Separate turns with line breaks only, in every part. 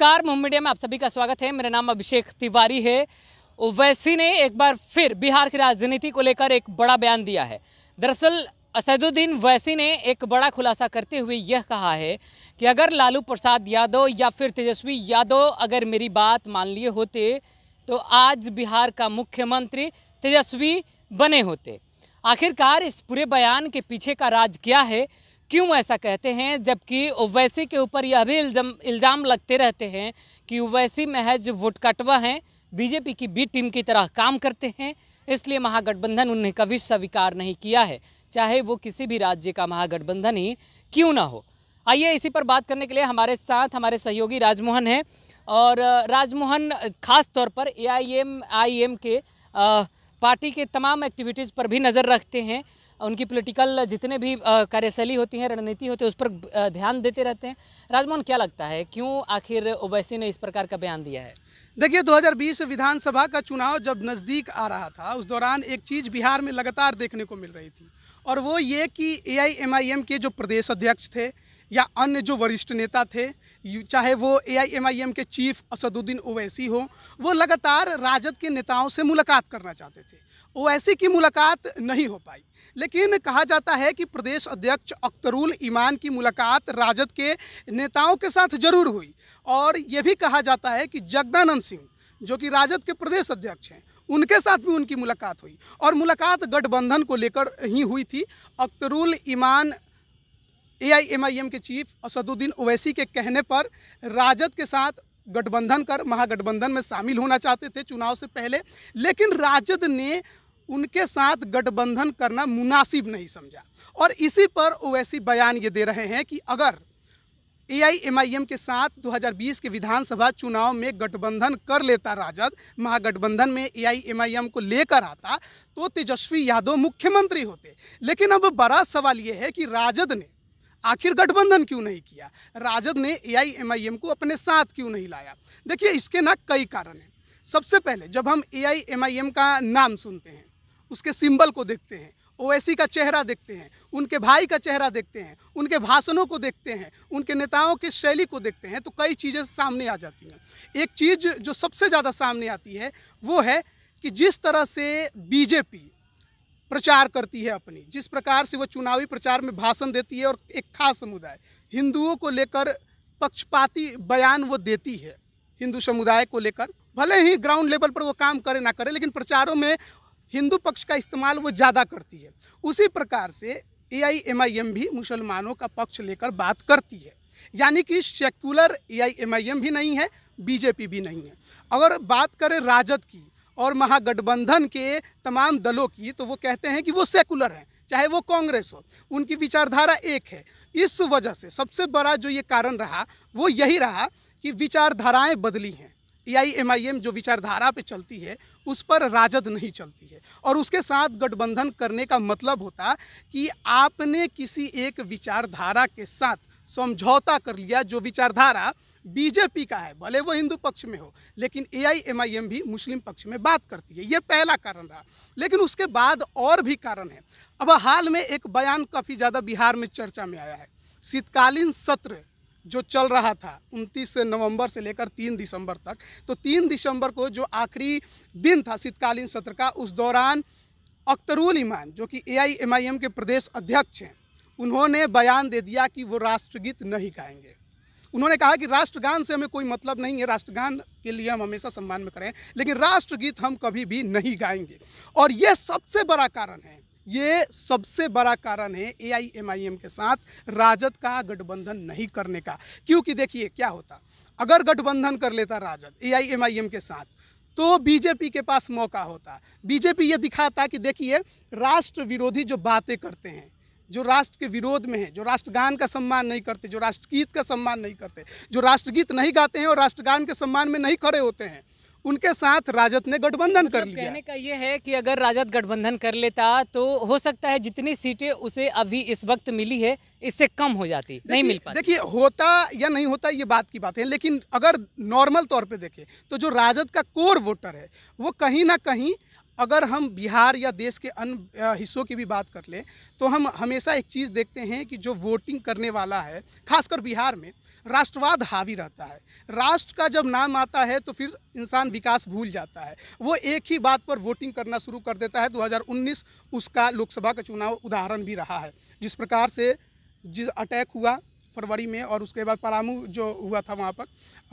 नमस्कार मुंबई मीडिया में आप सभी का स्वागत है मेरा नाम अभिषेक तिवारी है ओवैसी ने एक बार फिर बिहार की राजनीति को लेकर एक बड़ा बयान दिया है दरअसल असदुद्दीन वैसी ने एक बड़ा खुलासा करते हुए यह कहा है कि अगर लालू प्रसाद यादव या फिर तेजस्वी यादव अगर मेरी बात मान लिए होते तो आज बिहार का मुख्यमंत्री तेजस्वी बने होते आखिरकार इस पूरे बयान के पीछे का राज क्या है क्यों ऐसा कहते हैं जबकि ओवैसी के ऊपर यह भी इल्जाम इल्ज़ाम लगते रहते हैं कि ओवैसी महज वोट कटवा हैं बीजेपी की बी टीम की तरह काम करते हैं इसलिए महागठबंधन उन्हें कभी स्वीकार नहीं किया है चाहे वो किसी भी राज्य का महागठबंधन ही क्यों ना हो आइए इसी पर बात करने के लिए हमारे साथ हमारे सहयोगी राजमोहन हैं और राजमोहन खास तौर पर A I M I M के पार्टी के तमाम एक्टिविटीज़ पर भी नज़र रखते हैं उनकी पॉलिटिकल जितने भी कार्यशैली होती हैं रणनीति होती है उस पर ध्यान देते रहते हैं राजमोहन क्या लगता है क्यों आखिर ओवैसी ने इस प्रकार का बयान दिया है
देखिए 2020 विधानसभा का चुनाव जब नज़दीक आ रहा था उस दौरान एक चीज़ बिहार में लगातार देखने को मिल रही थी और वो ये कि ए के जो प्रदेश अध्यक्ष थे या अन्य जो वरिष्ठ नेता थे चाहे वो एआईएमआईएम के चीफ असदुद्दीन ओवैसी हो वो लगातार राजद के नेताओं से मुलाकात करना चाहते थे ओवैसी की मुलाकात नहीं हो पाई लेकिन कहा जाता है कि प्रदेश अध्यक्ष अख्तरुल ईमान की मुलाकात राजद के नेताओं के साथ जरूर हुई और यह भी कहा जाता है कि जगदानंद सिंह जो कि राजद के प्रदेश अध्यक्ष हैं उनके साथ भी उनकी मुलाकात हुई और मुलाकात गठबंधन को लेकर ही हुई थी अख्तरुल ईमान एआईएमआईएम के चीफ असदुद्दीन ओवैसी के कहने पर राजद के साथ गठबंधन कर महागठबंधन में शामिल होना चाहते थे चुनाव से पहले लेकिन राजद ने उनके साथ गठबंधन करना मुनासिब नहीं समझा और इसी पर ओवैसी बयान ये दे रहे हैं कि अगर एआईएमआईएम के साथ 2020 के विधानसभा चुनाव में गठबंधन कर लेता राजद महागठबंधन में एआईएमआईएम को लेकर आता तो तेजस्वी यादव मुख्यमंत्री होते लेकिन अब बड़ा सवाल ये है कि राजद ने आखिर गठबंधन क्यों नहीं किया राजद ने एआईएमआईएम को अपने साथ क्यों नहीं लाया देखिए इसके ना कई कारण हैं सबसे पहले जब हम एआईएमआईएम का नाम सुनते हैं उसके सिंबल को देखते हैं ओवैसी e का चेहरा देखते हैं उनके भाई का चेहरा देखते हैं उनके भाषणों को देखते हैं उनके नेताओं की शैली को देखते हैं तो कई चीज़ें सामने आ जाती हैं एक चीज़ जो सबसे ज़्यादा सामने आती है वो है कि जिस तरह से बीजेपी प्रचार करती है अपनी जिस प्रकार से वो चुनावी प्रचार में भाषण देती है और एक खास समुदाय हिंदुओं को लेकर पक्षपाती बयान वो देती है हिंदू समुदाय को लेकर भले ही ग्राउंड लेवल पर वो काम करे ना करे लेकिन प्रचारों में हिंदू पक्ष का इस्तेमाल वो ज़्यादा करती है उसी प्रकार से ए आई एम आई एम भी मुसलमानों का पक्ष लेकर बात करती है यानी कि secular A I M I M भी नहीं है बीजेपी भी नहीं है अगर बात करें राजद की और महागठबंधन के तमाम दलों की तो वो कहते हैं कि वो सेकुलर हैं चाहे वो कांग्रेस हो उनकी विचारधारा एक है इस वजह से सबसे बड़ा जो ये कारण रहा वो यही रहा कि विचारधाराएं बदली हैं ए आई एम आई एम जो विचारधारा पे चलती है उस पर राजद नहीं चलती है और उसके साथ गठबंधन करने का मतलब होता कि आपने किसी एक विचारधारा के साथ समझौता कर लिया जो विचारधारा बीजेपी का है भले वो हिंदू पक्ष में हो लेकिन ए आई एम आई एम भी मुस्लिम पक्ष में बात करती है ये पहला कारण रहा लेकिन उसके बाद और भी कारण है अब हाल में एक बयान काफ़ी ज़्यादा बिहार में चर्चा में आया है शीतकालीन सत्र जो चल रहा था 29 नवंबर से लेकर 3 दिसंबर तक तो 3 दिसंबर को जो आखिरी दिन था शीतकालीन सत्र का उस दौरान अख्तरुल ईमान जो कि ए आई एम आई एम के प्रदेश अध्यक्ष हैं उन्होंने बयान दे दिया कि वो राष्ट्रगीत नहीं गाएंगे उन्होंने कहा कि राष्ट्रगान से हमें कोई मतलब नहीं है राष्ट्रगान के लिए हम हमेशा सम्मान में करें लेकिन राष्ट्रगीत हम कभी भी नहीं गाएंगे और ये सबसे बड़ा कारण है ये सबसे बड़ा कारण है ए एम के साथ राजद का गठबंधन नहीं करने का क्योंकि देखिए क्या होता अगर गठबंधन कर लेता राजद ए एम के साथ तो बीजेपी के पास मौका होता बीजेपी ये दिखाता कि देखिए राष्ट्र विरोधी जो बातें करते हैं जो राष्ट्र के विरोध में है जो राष्ट्रगान का सम्मान नहीं करते जो राष्ट्रगीत का सम्मान नहीं करते जो राष्ट्रगीत नहीं गाते हैं और राष्ट्रगान के सम्मान में नहीं खड़े होते हैं उनके साथ राजद ने गठबंधन कर लिया कहने
का ये है कि अगर राजद गठबंधन कर लेता तो हो सकता है जितनी सीटें उसे अभी इस वक्त मिली है इससे कम हो जाती नहीं मिल पाती देखिए
होता या नहीं होता ये बात की बात है लेकिन अगर नॉर्मल तौर पे देखें तो जो राजद का कोर वोटर है वो कहीं ना कहीं अगर हम बिहार या देश के अन्य हिस्सों की भी बात कर लें तो हम हमेशा एक चीज़ देखते हैं कि जो वोटिंग करने वाला है खासकर बिहार में राष्ट्रवाद हावी रहता है राष्ट्र का जब नाम आता है तो फिर इंसान विकास भूल जाता है वो एक ही बात पर वोटिंग करना शुरू कर देता है 2019 उसका लोकसभा का चुनाव उदाहरण भी रहा है जिस प्रकार से जिस अटैक हुआ फरवरी में और उसके बाद पलामू जो हुआ था वहाँ पर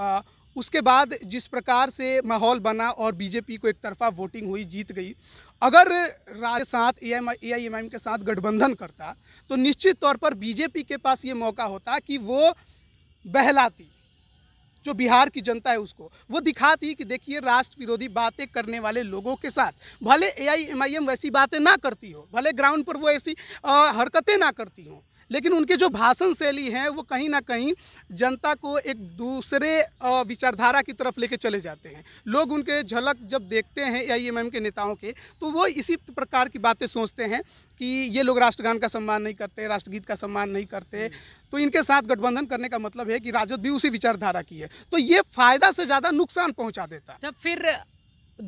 आ, उसके बाद जिस प्रकार से माहौल बना और बीजेपी को एक तरफा वोटिंग हुई जीत गई अगर राज्य साथ ए आई के साथ गठबंधन करता तो निश्चित तौर पर बीजेपी के पास ये मौका होता कि वो बहलाती जो बिहार की जनता है उसको वो दिखाती कि देखिए राष्ट्र विरोधी बातें करने वाले लोगों के साथ भले ए आई वैसी बातें ना करती हो भले ग्राउंड पर वो ऐसी हरकतें ना करती हों लेकिन उनके जो भाषण शैली हैं वो कहीं ना कहीं जनता को एक दूसरे विचारधारा की तरफ लेके चले जाते हैं लोग उनके झलक जब देखते हैं आई के नेताओं के तो वो इसी प्रकार की बातें सोचते हैं कि ये लोग राष्ट्रगान का सम्मान नहीं करते राष्ट्रगीत का सम्मान नहीं करते तो इनके साथ गठबंधन करने का मतलब है कि राजद भी उसी विचारधारा की है तो ये फायदा से ज़्यादा
नुकसान पहुँचा देता तब फिर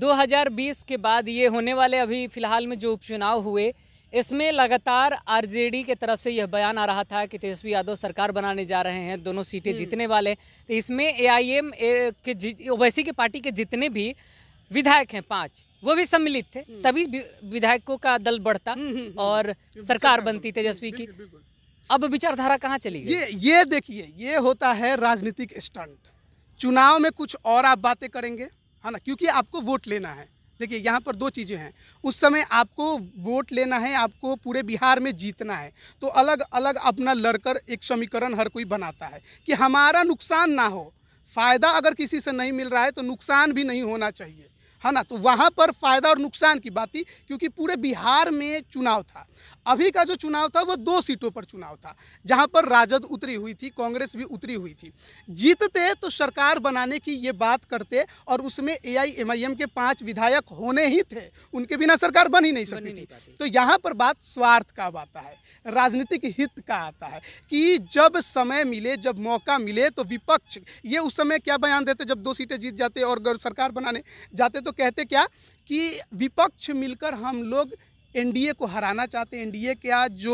2020 के बाद ये होने वाले अभी फिलहाल में जो उपचुनाव हुए इसमें लगातार आरजेडी के तरफ से यह बयान आ रहा था कि तेजस्वी यादव सरकार बनाने जा रहे हैं दोनों सीटें हम्म। जीतने वाले तो इसमें एआईएम के ओवैसी की पार्टी के जितने भी विधायक हैं पांच वो भी सम्मिलित थे हम्म। तभी विधायकों का दल बढ़ता हम्म, और सरकार बनती तेजस्वी की अब विचारधारा कहाँ चली गई ये
ये देखिए ये होता है राजनीतिक स्टंट चुनाव में कुछ और आप बातें करेंगे है ना क्योंकि आपको वोट लेना है देखिए यहाँ पर दो चीज़ें हैं उस समय आपको वोट लेना है आपको पूरे बिहार में जीतना है तो अलग अलग अपना लड़कर एक समीकरण हर कोई बनाता है कि हमारा नुकसान ना हो फ़ायदा अगर किसी से नहीं मिल रहा है तो नुकसान भी नहीं होना चाहिए है हाँ ना तो वहाँ पर फ़ायदा और नुकसान की बात थी क्योंकि पूरे बिहार में चुनाव था अभी का जो चुनाव था वो दो सीटों पर चुनाव था जहाँ पर राजद उतरी हुई थी कांग्रेस भी उतरी हुई थी जीतते तो सरकार बनाने की ये बात करते और उसमें ए आई के पाँच विधायक होने ही थे उनके बिना सरकार बन ही नहीं सकती थी तो यहाँ पर बात स्वार्थ का आता है राजनीतिक हित का आता है कि जब समय मिले जब मौका मिले तो विपक्ष ये उस समय क्या बयान देते जब दो सीटें जीत जाते और सरकार बनाने जाते तो तो कहते क्या कि विपक्ष मिलकर हम लोग एनडीए को हराना चाहते हैं एनडीए का जो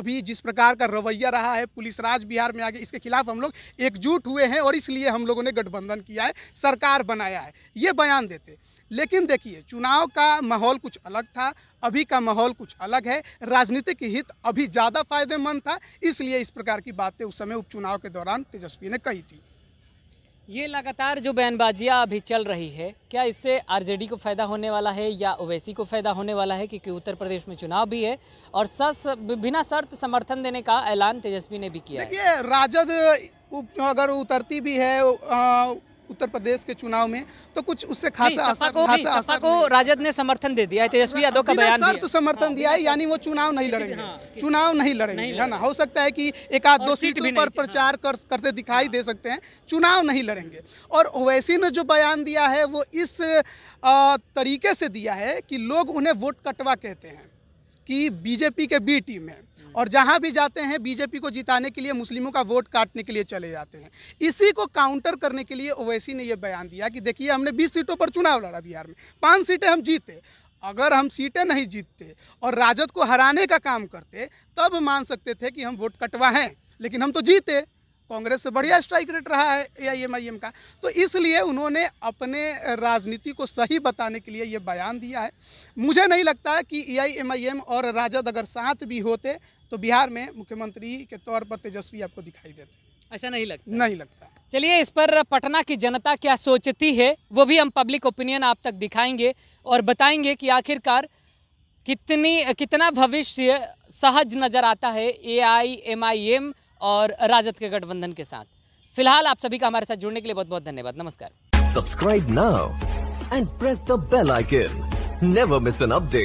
अभी जिस प्रकार का रवैया रहा है पुलिस राज बिहार में आगे इसके खिलाफ हम लोग एकजुट हुए हैं और इसलिए हम लोगों ने गठबंधन किया है सरकार बनाया है ये बयान देते लेकिन देखिए चुनाव का माहौल कुछ अलग था अभी का माहौल कुछ अलग है राजनीतिक हित अभी ज़्यादा फायदेमंद था इसलिए इस प्रकार
की बातें उस समय उपचुनाव के दौरान तेजस्वी ने कही थी ये लगातार जो बयानबाजियाँ अभी चल रही है क्या इससे आरजेडी को फ़ायदा होने वाला है या ओवैसी को फ़ायदा होने वाला है क्योंकि उत्तर प्रदेश में चुनाव भी है और सस बिना शर्त समर्थन देने का ऐलान तेजस्वी ने भी किया देखिए
राजद अगर उतरती भी है उत्तर प्रदेश के चुनाव में तो कुछ उससे खासा आसार, को, खासा आसार को
राजद ने समर्थन दे दिया है तेजस्वी यादव का बयान सर तो समर्थन हाँ, दिया है यानी
वो चुनाव नहीं लड़ेंगे हाँ, चुनाव नहीं लड़ेंगे है ना हो सकता है कि एक आध दो सीट पर हाँ। प्रचार करते दिखाई दे सकते हैं चुनाव नहीं लड़ेंगे और ओवैसी ने जो बयान दिया है वो इस तरीके से दिया है कि लोग उन्हें वोट कटवा कहते हैं कि बीजेपी के बी टीम है और जहां भी जाते हैं बीजेपी को जिताने के लिए मुस्लिमों का वोट काटने के लिए चले जाते हैं इसी को काउंटर करने के लिए ओवैसी ने यह बयान दिया कि देखिए हमने 20 सीटों पर चुनाव लड़ा बिहार में पाँच सीटें हम जीते अगर हम सीटें नहीं जीतते और राजद को हराने का काम करते तब मान सकते थे कि हम वोट कटवाएं लेकिन हम तो जीते कांग्रेस से बढ़िया स्ट्राइक रेट रहा है आई का तो इसलिए उन्होंने अपने राजनीति को सही बताने के लिए ये बयान दिया है मुझे नहीं लगता कि एम और राजद अगर साथ भी होते तो बिहार में मुख्यमंत्री के तौर पर
तेजस्वी आपको दिखाई देते ऐसा नहीं लगता नहीं लगता चलिए इस पर पटना की जनता क्या सोचती है वो भी हम पब्लिक ओपिनियन आप तक दिखाएंगे और बताएंगे कि आखिरकार कितनी कितना भविष्य सहज नज़र आता है ए आई एम आई एम और राजद के गठबंधन के साथ फिलहाल आप सभी का हमारे साथ जुड़ने के लिए बहुत बहुत धन्यवाद नमस्कार subscribe now and press the bell icon never miss an update